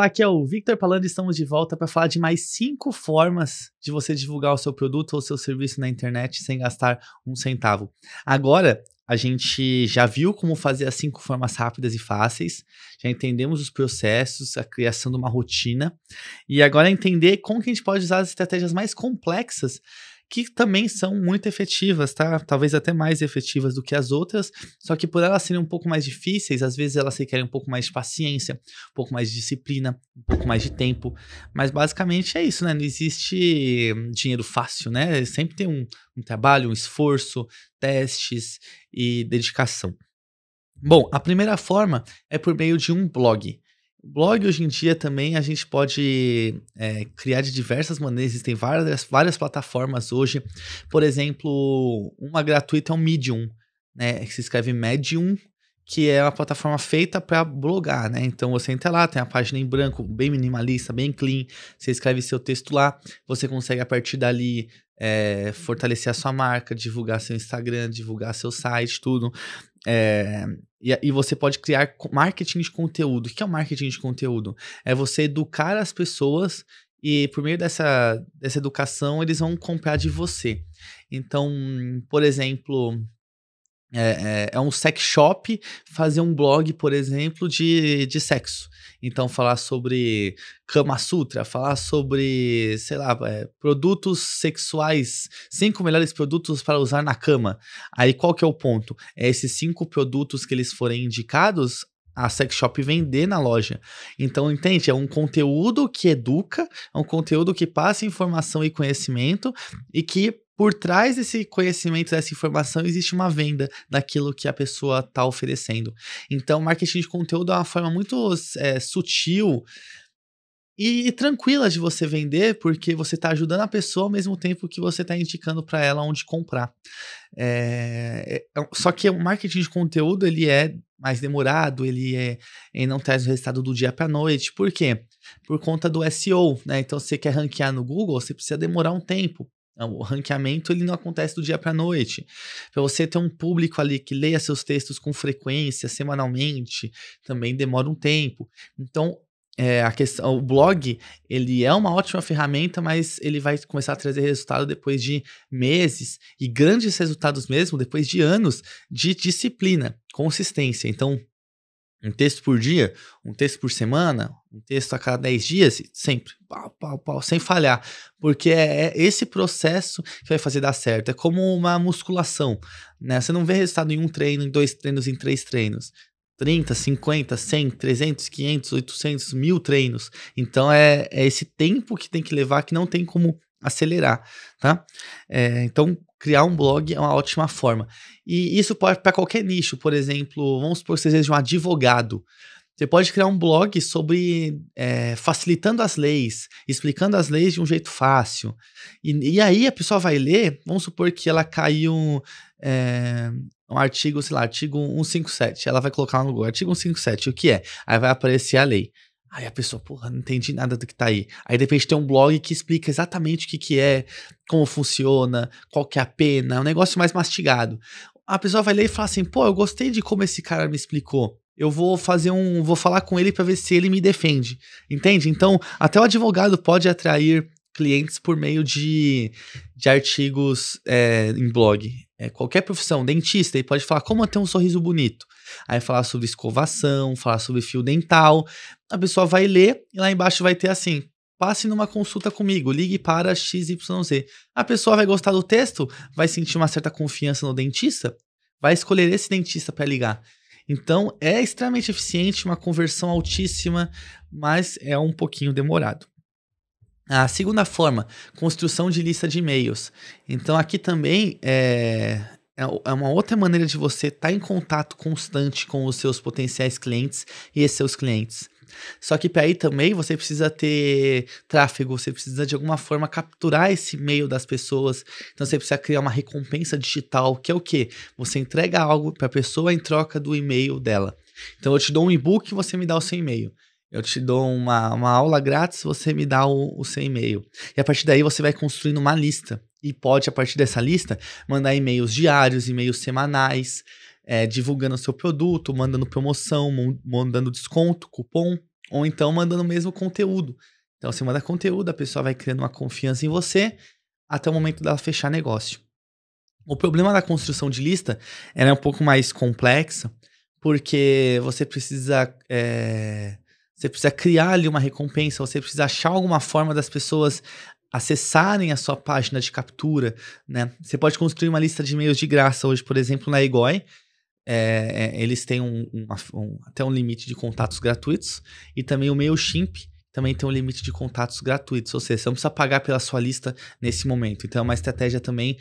Olá, aqui é o Victor Palando e estamos de volta para falar de mais cinco formas de você divulgar o seu produto ou seu serviço na internet sem gastar um centavo. Agora, a gente já viu como fazer as cinco formas rápidas e fáceis, já entendemos os processos, a criação de uma rotina, e agora é entender como que a gente pode usar as estratégias mais complexas que também são muito efetivas, tá? Talvez até mais efetivas do que as outras, só que por elas serem um pouco mais difíceis, às vezes elas requerem um pouco mais de paciência, um pouco mais de disciplina, um pouco mais de tempo. Mas basicamente é isso, né? Não existe dinheiro fácil, né? Sempre tem um, um trabalho, um esforço, testes e dedicação. Bom, a primeira forma é por meio de um blog. Blog hoje em dia também a gente pode é, criar de diversas maneiras, existem várias, várias plataformas hoje. Por exemplo, uma gratuita é o Medium, né? Que se escreve Medium, que é uma plataforma feita para blogar, né? Então você entra lá, tem a página em branco, bem minimalista, bem clean, você escreve seu texto lá, você consegue a partir dali é, fortalecer a sua marca, divulgar seu Instagram, divulgar seu site, tudo. É, e, e você pode criar marketing de conteúdo. O que é o marketing de conteúdo? É você educar as pessoas e por meio dessa, dessa educação eles vão comprar de você. Então, por exemplo, é, é, é, um sex shop fazer um blog, por exemplo, de, de sexo. Então, falar sobre Kama Sutra, falar sobre, sei lá, é, produtos sexuais, cinco melhores produtos para usar na cama. Aí, qual que é o ponto? É esses cinco produtos que eles forem indicados, a sex shop vender na loja. Então, entende? É um conteúdo que educa, é um conteúdo que passa informação e conhecimento e que por trás desse conhecimento, dessa informação, existe uma venda daquilo que a pessoa está oferecendo. Então, marketing de conteúdo é uma forma muito é, sutil e, tranquila de você vender, porque você está ajudando a pessoa ao mesmo tempo que você está indicando para ela onde comprar. É, é, é... só que o marketing de conteúdo ele é mais demorado, ele, é, ele não traz o resultado do dia para a noite. Por quê? Por conta do SEO, né? Então, se você quer ranquear no Google, você precisa demorar um tempo. O ranqueamento ele não acontece do dia para noite. Para você ter um público ali que leia seus textos com frequência, semanalmente, também demora um tempo. Então, é, a questão, o blog ele é uma ótima ferramenta, mas ele vai começar a trazer resultado depois de meses e grandes resultados mesmo depois de anos de disciplina, consistência. Então, um texto por dia, um texto por semana, um texto a cada 10 dias, sempre, pau, pau, pau, sem falhar. Porque é, é esse processo que vai fazer dar certo. É como uma musculação, né? Você não vê resultado em um treino, em dois treinos, em três treinos. 30, 50, 100, 300, 500, 800, mil treinos. Então é, é esse tempo que tem que levar que não tem como acelerar, tá? É, então criar um blog é uma ótima forma. E isso pode para qualquer nicho, por exemplo, vamos supor que você seja um advogado. Você pode criar um blog sobre é, facilitando as leis, explicando as leis de um jeito fácil. E, e aí a pessoa vai ler, vamos supor que ela caiu é, um artigo, sei lá, artigo 157. Ela vai colocar no Google, artigo 157, o que é? Aí vai aparecer a lei. Aí a pessoa, porra, não entendi nada do que tá aí. Aí de repente tem um blog que explica exatamente o que que é, como funciona, qual que é a pena, é um negócio mais mastigado. A pessoa vai ler e fala assim, pô, eu gostei de como esse cara me explicou. Eu vou fazer um, vou falar com ele para ver se ele me defende, entende? Então, até o advogado pode atrair clientes por meio de, de artigos é, em blog. É, qualquer profissão, dentista, ele pode falar como tenho um sorriso bonito. Aí falar sobre escovação, falar sobre fio dental. A pessoa vai ler e lá embaixo vai ter assim: passe numa consulta comigo, ligue para XYZ. A pessoa vai gostar do texto, vai sentir uma certa confiança no dentista, vai escolher esse dentista para ligar. Então é extremamente eficiente, uma conversão altíssima, mas é um pouquinho demorado. A segunda forma, construção de lista de e-mails. Então aqui também é, é, é uma outra maneira de você estar tá em contato constante com os seus potenciais clientes e esses seus clientes. Só que para aí também você precisa ter tráfego, você precisa de alguma forma capturar esse e-mail das pessoas. Então você precisa criar uma recompensa digital, que é o quê? Você entrega algo para a pessoa em troca do e-mail dela. Então eu te dou um e-book, você me dá o seu e-mail. Eu te dou uma, uma aula grátis, você me dá o, o seu e-mail. E a partir daí você vai construindo uma lista. E pode, a partir dessa lista, mandar e-mails diários, e-mails semanais, é, divulgando o seu produto, mandando promoção, mandando desconto, cupom, ou então mandando o mesmo conteúdo. Então você manda conteúdo, a pessoa vai criando uma confiança em você até o momento dela fechar negócio. O problema da construção de lista é um pouco mais complexa, porque você precisa. É, você precisa criar ali uma recompensa, você precisa achar alguma forma das pessoas acessarem a sua página de captura, né? Você pode construir uma lista de e-mails de graça hoje, por exemplo, na Egoi. É, é eles têm um, um, um, até um limite de contatos gratuitos e também o MailChimp também tem um limite de contatos gratuitos, ou seja, você não precisa pagar pela sua lista nesse momento. Então é uma estratégia também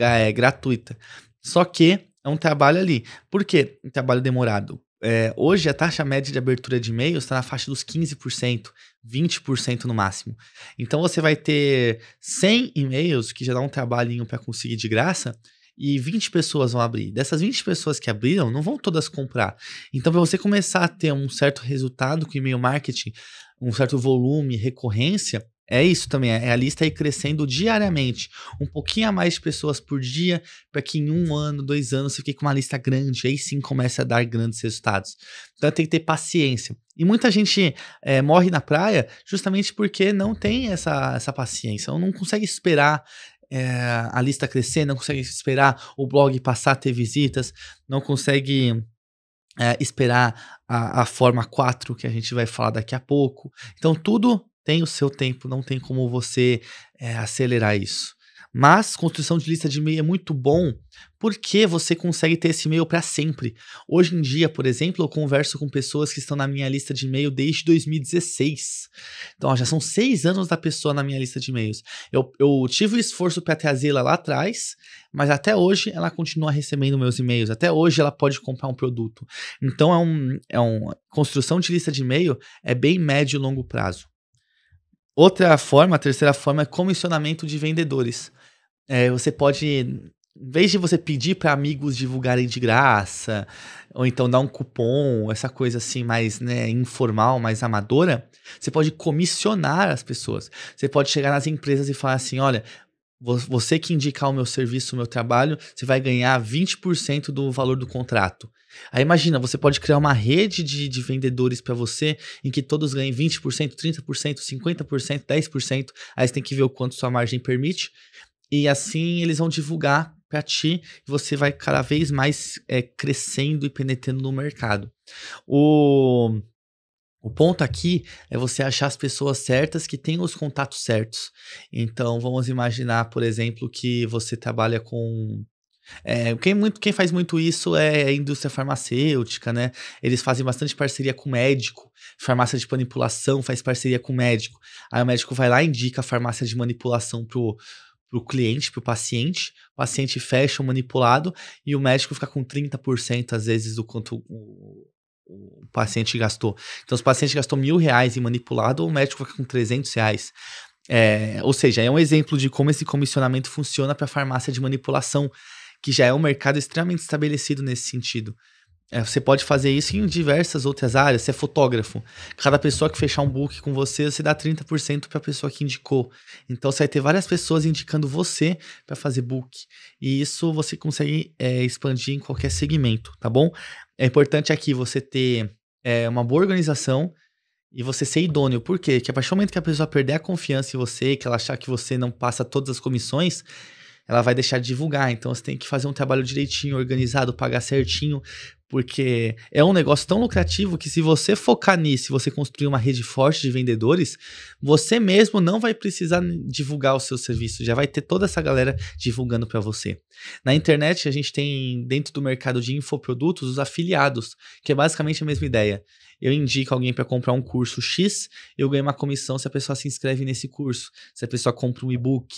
é, gratuita. Só que é um trabalho ali. Por quê? Um trabalho demorado. É, hoje a taxa média de abertura de e-mails está na faixa dos 15%, 20% no máximo. Então você vai ter 100 e-mails, que já dá um trabalhinho para conseguir de graça, e 20 pessoas vão abrir. Dessas 20 pessoas que abriram, não vão todas comprar. Então, para você começar a ter um certo resultado com e-mail marketing, um certo volume, recorrência, é isso também, é, é a lista ir crescendo diariamente. Um pouquinho a mais de pessoas por dia, para que em um ano, dois anos, você fique com uma lista grande, aí sim começa a dar grandes resultados. Então tem que ter paciência. E muita gente é, morre na praia justamente porque não tem essa, essa paciência, ou não consegue esperar é, a lista crescer, não consegue esperar o blog passar a ter visitas, não consegue é, esperar a, a, forma 4 que a gente vai falar daqui a pouco. Então, tudo tem o seu tempo, não tem como você é, acelerar isso. Mas construção de lista de e-mail é muito bom porque você consegue ter esse e-mail para sempre. Hoje em dia, por exemplo, eu converso com pessoas que estão na minha lista de e-mail desde 2016. Então, ó, já são seis anos da pessoa na minha lista de e-mails. Eu, eu tive o esforço para trazê-la lá atrás, mas até hoje ela continua recebendo meus e-mails. Até hoje ela pode comprar um produto. Então, é um, é um construção de lista de e-mail é bem médio e longo prazo. Outra forma, a terceira forma é comissionamento de vendedores. É, você pode, em vez de você pedir para amigos divulgarem de graça, ou então dar um cupom, essa coisa assim mais né, informal, mais amadora, você pode comissionar as pessoas. Você pode chegar nas empresas e falar assim: olha, você que indicar o meu serviço, o meu trabalho, você vai ganhar 20% do valor do contrato. Aí imagina, você pode criar uma rede de, de vendedores para você em que todos ganhem 20%, 30%, 50%, 10%. Aí você tem que ver o quanto sua margem permite. E assim eles vão divulgar para ti e você vai cada vez mais é, crescendo e penetrando no mercado. O o ponto aqui é você achar as pessoas certas que têm os contatos certos. Então, vamos imaginar, por exemplo, que você trabalha com é, quem, muito, quem faz muito isso é a indústria farmacêutica, né? Eles fazem bastante parceria com médico. Farmácia de manipulação faz parceria com médico. Aí o médico vai lá e indica a farmácia de manipulação pro, pro cliente, pro paciente. O paciente fecha o manipulado e o médico fica com 30% às vezes do quanto o paciente gastou. Então, se o paciente gastou mil reais em manipulado, o médico fica com 300 reais. É, ou seja, é um exemplo de como esse comissionamento funciona para a farmácia de manipulação, que já é um mercado extremamente estabelecido nesse sentido. É, você pode fazer isso em diversas outras áreas. Você é fotógrafo. Cada pessoa que fechar um book com você, você dá 30% para a pessoa que indicou. Então você vai ter várias pessoas indicando você para fazer book. E isso você consegue é, expandir em qualquer segmento, tá bom? é importante aqui você ter é, uma boa organização e você ser idôneo. Por quê? Porque a partir do momento que a pessoa perder a confiança em você, que ela achar que você não passa todas as comissões, ela vai deixar de divulgar. Então você tem que fazer um trabalho direitinho, organizado, pagar certinho, porque é um negócio tão lucrativo que se você focar nisso, se você construir uma rede forte de vendedores, você mesmo não vai precisar divulgar o seu serviço, já vai ter toda essa galera divulgando para você. Na internet a gente tem dentro do mercado de infoprodutos os afiliados, que é basicamente a mesma ideia. Eu indico alguém para comprar um curso X, eu ganho uma comissão se a pessoa se inscreve nesse curso, se a pessoa compra um e-book,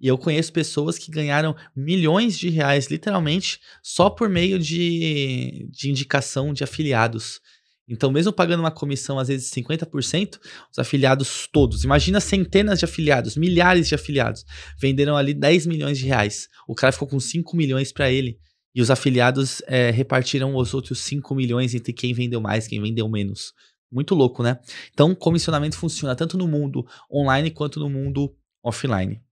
e eu conheço pessoas que ganharam milhões de reais, literalmente, só por meio de, de indicação de afiliados. Então, mesmo pagando uma comissão, às vezes 50%, os afiliados todos, imagina centenas de afiliados, milhares de afiliados, venderam ali 10 milhões de reais. O cara ficou com 5 milhões para ele. E os afiliados é, repartiram os outros 5 milhões entre quem vendeu mais, quem vendeu menos. Muito louco, né? Então, comissionamento funciona tanto no mundo online quanto no mundo offline.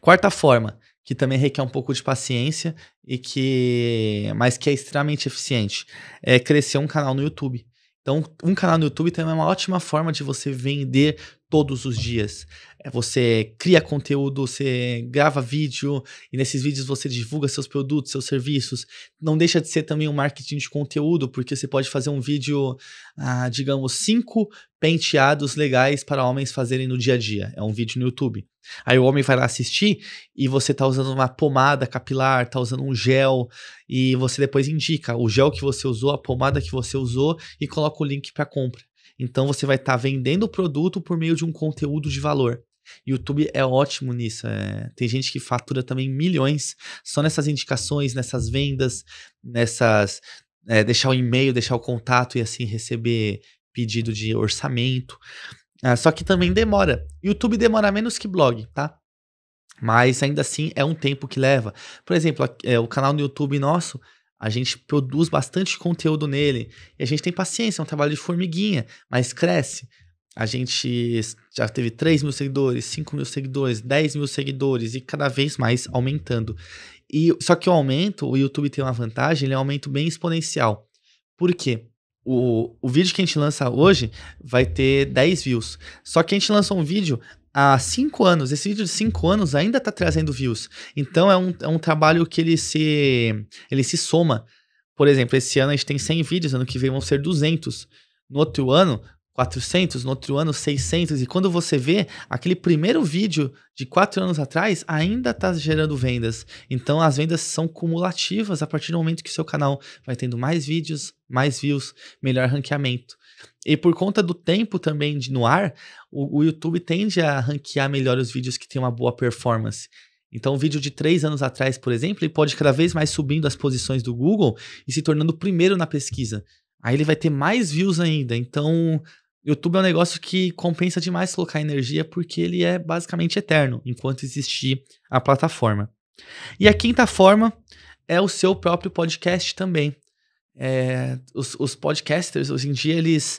Quarta forma, que também requer um pouco de paciência e que mas que é extremamente eficiente, é crescer um canal no YouTube. Então, um canal no YouTube também é uma ótima forma de você vender todos os dias. É, você cria conteúdo, você grava vídeo e nesses vídeos você divulga seus produtos, seus serviços. Não deixa de ser também um marketing de conteúdo, porque você pode fazer um vídeo, ah, digamos, cinco penteados legais para homens fazerem no dia a dia. É um vídeo no YouTube. Aí o homem vai lá assistir e você tá usando uma pomada capilar, tá usando um gel e você depois indica o gel que você usou, a pomada que você usou e coloca o link para compra. Então você vai estar tá vendendo o produto por meio de um conteúdo de valor. YouTube é ótimo nisso. É... Tem gente que fatura também milhões só nessas indicações, nessas vendas, nessas. É, deixar o e-mail, deixar o contato e assim receber pedido de orçamento. Ah, só que também demora. YouTube demora menos que blog, tá? Mas ainda assim é um tempo que leva. Por exemplo, a, é, o canal no YouTube nosso, a gente produz bastante conteúdo nele. E a gente tem paciência, é um trabalho de formiguinha, mas cresce. A gente já teve 3 mil seguidores, 5 mil seguidores, 10 mil seguidores e cada vez mais aumentando. E Só que o aumento, o YouTube tem uma vantagem, ele é um aumento bem exponencial. Por quê? O, o vídeo que a gente lança hoje vai ter 10 views. Só que a gente lançou um vídeo há 5 anos. Esse vídeo de 5 anos ainda tá trazendo views. Então é um, é um trabalho que ele se, ele se soma. Por exemplo, esse ano a gente tem 100 vídeos, ano que vem vão ser 200. No outro ano 400, no outro ano 600, e quando você vê aquele primeiro vídeo de quatro anos atrás, ainda está gerando vendas. Então as vendas são cumulativas a partir do momento que seu canal vai tendo mais vídeos, mais views, melhor ranqueamento. E por conta do tempo também de, no ar, o, o YouTube tende a ranquear melhor os vídeos que têm uma boa performance. Então, o vídeo de três anos atrás, por exemplo, ele pode cada vez mais subindo as posições do Google e se tornando o primeiro na pesquisa. Aí ele vai ter mais views ainda. Então, YouTube é um negócio que compensa demais colocar energia porque ele é basicamente eterno enquanto existir a plataforma. E a quinta forma é o seu próprio podcast também. É, os, os, podcasters, hoje em dia, eles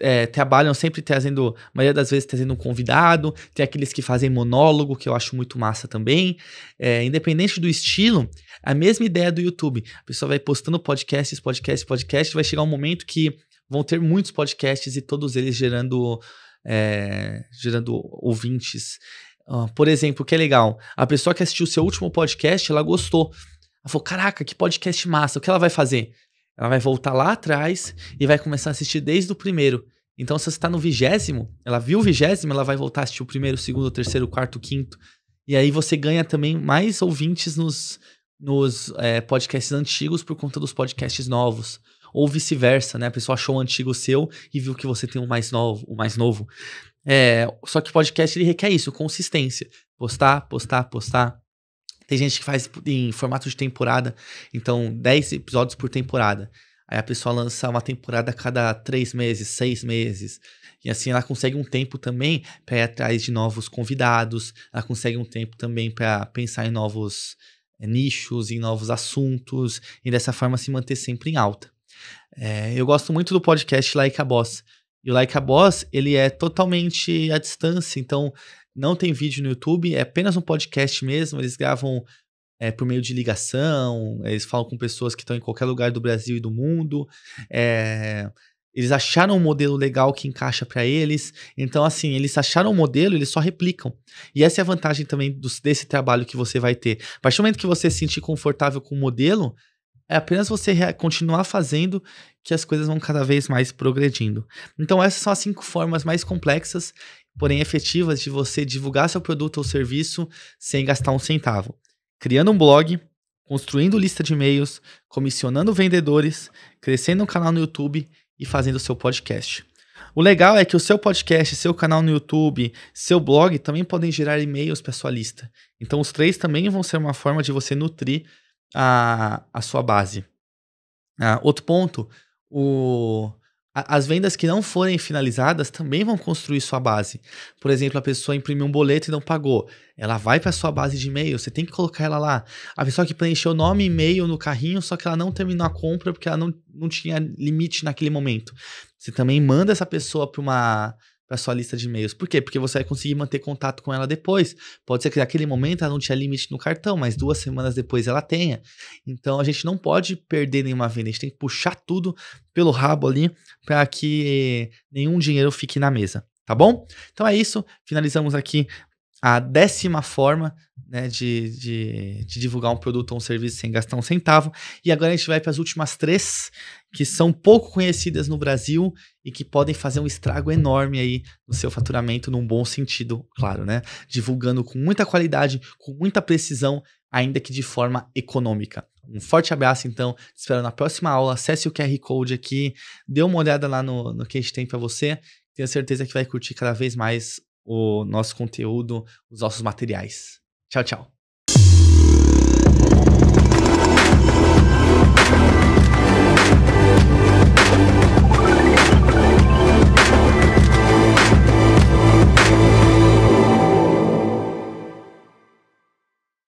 é, trabalham sempre trazendo, a maioria das vezes, trazendo um convidado. Tem aqueles que fazem monólogo, que eu acho muito massa também. É, independente do estilo, a mesma ideia do YouTube. A pessoa vai postando podcasts, podcasts, podcasts. Vai chegar um momento que vão ter muitos podcasts e todos eles gerando, é, gerando ouvintes. Uh, por exemplo, o que é legal? A pessoa que assistiu o seu último podcast, ela gostou. Ela falou: Caraca, que podcast massa! O que ela vai fazer? Ela vai voltar lá atrás e vai começar a assistir desde o primeiro. Então, se você está no vigésimo, ela viu o vigésimo, ela vai voltar a assistir o primeiro, o segundo, o terceiro, o quarto, o quinto. E aí você ganha também mais ouvintes nos, nos é, podcasts antigos por conta dos podcasts novos ou vice-versa, né? A pessoa achou o antigo seu e viu que você tem o um mais novo, o um mais novo. É, só que podcast ele requer isso, consistência. Postar, postar, postar. Tem gente que faz em formato de temporada, então 10 episódios por temporada. Aí a pessoa lança uma temporada a cada três meses, seis meses. E assim ela consegue um tempo também para ir atrás de novos convidados, ela consegue um tempo também para pensar em novos eh, nichos, em novos assuntos, e dessa forma se manter sempre em alta. É, eu gosto muito do podcast Like a Boss. E o Like a Boss, ele é totalmente à distância, então não tem vídeo no YouTube, é apenas um podcast mesmo. Eles gravam é, por meio de ligação, eles falam com pessoas que estão em qualquer lugar do Brasil e do mundo. É, eles acharam um modelo legal que encaixa para eles. Então, assim, eles acharam um modelo, eles só replicam. E essa é a vantagem também desse trabalho que você vai ter. A partir do momento que você se sentir confortável com o modelo, é apenas você continuar fazendo que as coisas vão cada vez mais progredindo. Então, essas são as cinco formas mais complexas, porém efetivas, de você divulgar seu produto ou serviço sem gastar um centavo. Criando um blog, construindo lista de e-mails, comissionando vendedores, crescendo um canal no YouTube e fazendo seu podcast. O legal é que o seu podcast, seu canal no YouTube, seu blog também podem gerar e-mails para sua lista. Então os três também vão ser uma forma de você nutrir a, a sua base. Ah, outro ponto, o, a, as vendas que não forem finalizadas também vão construir sua base. Por exemplo, a pessoa imprimiu um boleto e não pagou. Ela vai para sua base de e-mail, você tem que colocar ela lá. A pessoa que preencheu nome e e-mail no carrinho, só que ela não terminou a compra porque ela não, não tinha limite naquele momento. Você também manda essa pessoa para uma para sua lista de e-mails. Por quê? Porque você vai conseguir manter contato com ela depois. Pode ser que naquele momento ela não tinha limite no cartão, mas duas semanas depois ela tenha. Então a gente não pode perder nenhuma venda, a gente tem que puxar tudo pelo rabo ali para que nenhum dinheiro fique na mesa. Tá bom? Então é isso. Finalizamos aqui a décima forma né, de, de, de, divulgar um produto ou um serviço sem gastar um centavo. E agora a gente vai para as últimas três, que são pouco conhecidas no Brasil e que podem fazer um estrago enorme aí no seu faturamento, num bom sentido, claro, né? Divulgando com muita qualidade, com muita precisão, ainda que de forma econômica. Um forte abraço, então. Te espero na próxima aula. Acesse o QR Code aqui, dê uma olhada lá no, no que a gente tem para você. Tenho certeza que vai curtir cada vez mais o nosso conteúdo, os nossos materiais. Tchau, tchau.